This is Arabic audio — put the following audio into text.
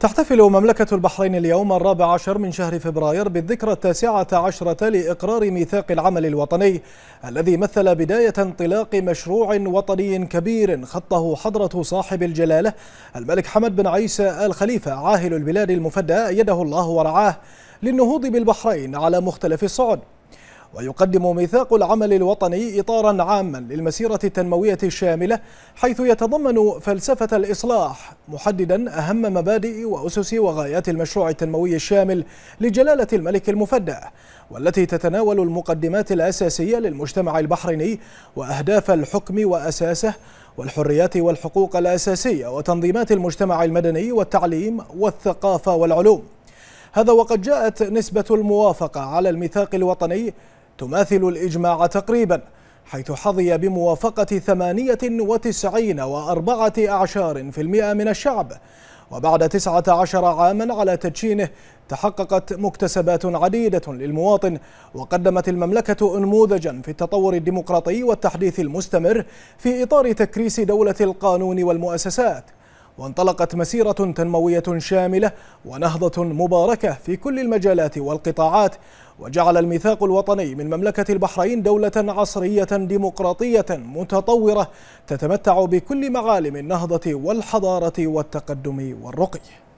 تحتفل مملكة البحرين اليوم الرابع عشر من شهر فبراير بالذكرى التاسعة عشرة لإقرار ميثاق العمل الوطني الذي مثل بداية انطلاق مشروع وطني كبير خطه حضرة صاحب الجلالة الملك حمد بن عيسى الخليفة عاهل البلاد المفدى يده الله ورعاه للنهوض بالبحرين على مختلف الصعد ويقدم ميثاق العمل الوطني إطارا عاما للمسيرة التنموية الشاملة حيث يتضمن فلسفة الإصلاح محددا أهم مبادئ وأسس وغايات المشروع التنموي الشامل لجلالة الملك المفدى والتي تتناول المقدمات الأساسية للمجتمع البحريني وأهداف الحكم وأساسه والحريات والحقوق الأساسية وتنظيمات المجتمع المدني والتعليم والثقافة والعلوم هذا وقد جاءت نسبة الموافقة على الميثاق الوطني تماثل الإجماع تقريبا حيث حظي بموافقة 98 وأربعة أعشار في المئة من الشعب وبعد 19 عاما على تدشينه تحققت مكتسبات عديدة للمواطن وقدمت المملكة أنموذجا في التطور الديمقراطي والتحديث المستمر في إطار تكريس دولة القانون والمؤسسات وانطلقت مسيرة تنموية شاملة ونهضة مباركة في كل المجالات والقطاعات وجعل الميثاق الوطني من مملكة البحرين دولة عصرية ديمقراطية متطورة تتمتع بكل معالم النهضة والحضارة والتقدم والرقي